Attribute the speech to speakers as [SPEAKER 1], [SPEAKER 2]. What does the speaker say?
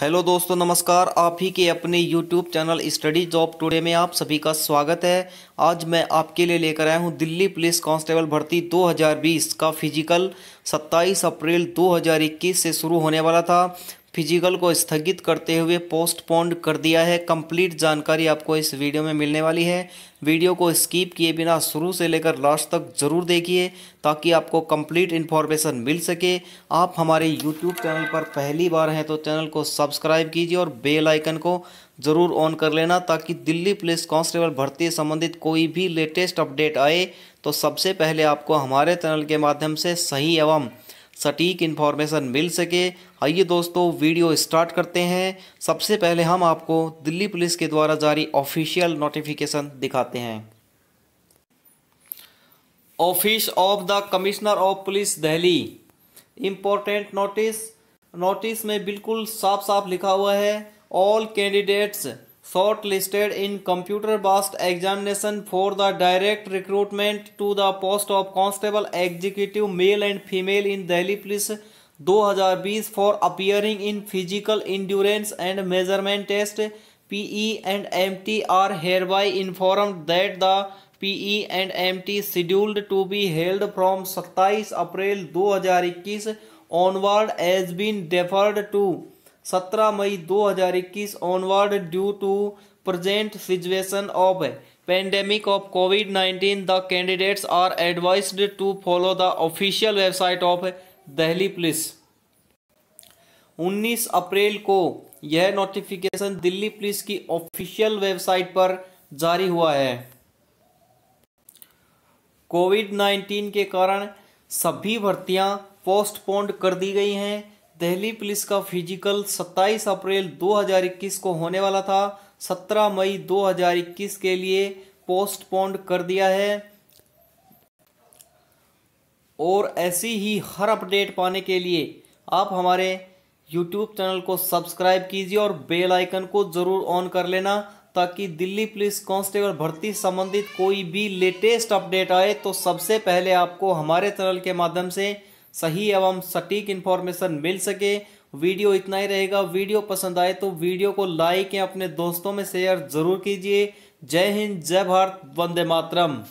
[SPEAKER 1] hello दोस्तों नमस्कार आप ही के अपने YouTube channel study job today में आप सभी का स्वागत है आज मैं आपके लिए लेकर आया हूं दिल्ली पुलिस कांस्टेबल भर्ती 2020 का फिजिकल 27 अप्रैल 2021 से शुरू होने वाला था फिजिकल को स्थगित करते हुए पोस्टपोन्ड कर दिया है कंप्लीट जानकारी आपको इस वीडियो में मिलने वाली है वीडियो को स्किप किए बिना शुरू से लेकर लास्ट तक ज़रूर देखिए ताकि आपको कंप्लीट इन्फॉर्मेशन मिल सके आप हमारे यूट्यूब चैनल पर पहली बार हैं तो चैनल को सब्सक्राइब कीजिए और बेल आइकन को ज़रूर ऑन कर लेना ताकि दिल्ली पुलिस कांस्टेबल भर्ती संबंधित कोई भी लेटेस्ट अपडेट आए तो सबसे पहले आपको हमारे चैनल के माध्यम से सही एवं सटीक इन्फॉर्मेशन मिल सके आइए दोस्तों वीडियो स्टार्ट करते हैं सबसे पहले हम आपको दिल्ली पुलिस के द्वारा जारी ऑफिशियल नोटिफिकेशन दिखाते हैं office of the commissioner of police Delhi important notice notice में बिल्कुल साफ साफ लिखा हुआ है all candidates shortlisted in computer-based examination for the direct recruitment to the post of constable executive male and female in Delhi Police 2020 for appearing in physical endurance and measurement test PE and MT are hereby informed that the PE and MT scheduled to be held from 27 April 2021 onward has been deferred to 17 मई 2021 onward due to present situation of pandemic of Covid 19 the candidates are advised to follow the official website of Delhi police 19 अप्रैल को यह notification Delhi police की official website पर जारी हुआ है Covid 19 के कारण सभी भर्तियां पोस्टपोन्ड कर दी गई हैं दिल्ली पुलिस का फिजिकल 27 अप्रैल 2021 को होने वाला था 17 मई 2021 के लिए पोस्टपोन्ड कर दिया है और ऐसी ही हर अपडेट पाने के लिए आप हमारे यूट्यूब चैनल को सब्सक्राइब कीजिए और बेल आइकन को ज़रूर ऑन कर लेना ताकि दिल्ली पुलिस कांस्टेबल भर्ती संबंधित कोई भी लेटेस्ट अपडेट आए तो सबसे पहले आपको हमारे चैनल के माध्यम से सही एवं सटीक इन्फॉर्मेशन मिल सके वीडियो इतना ही रहेगा वीडियो पसंद आए तो वीडियो को लाइक या अपने दोस्तों में शेयर जरूर कीजिए जय हिंद जय भारत वंदे मातरम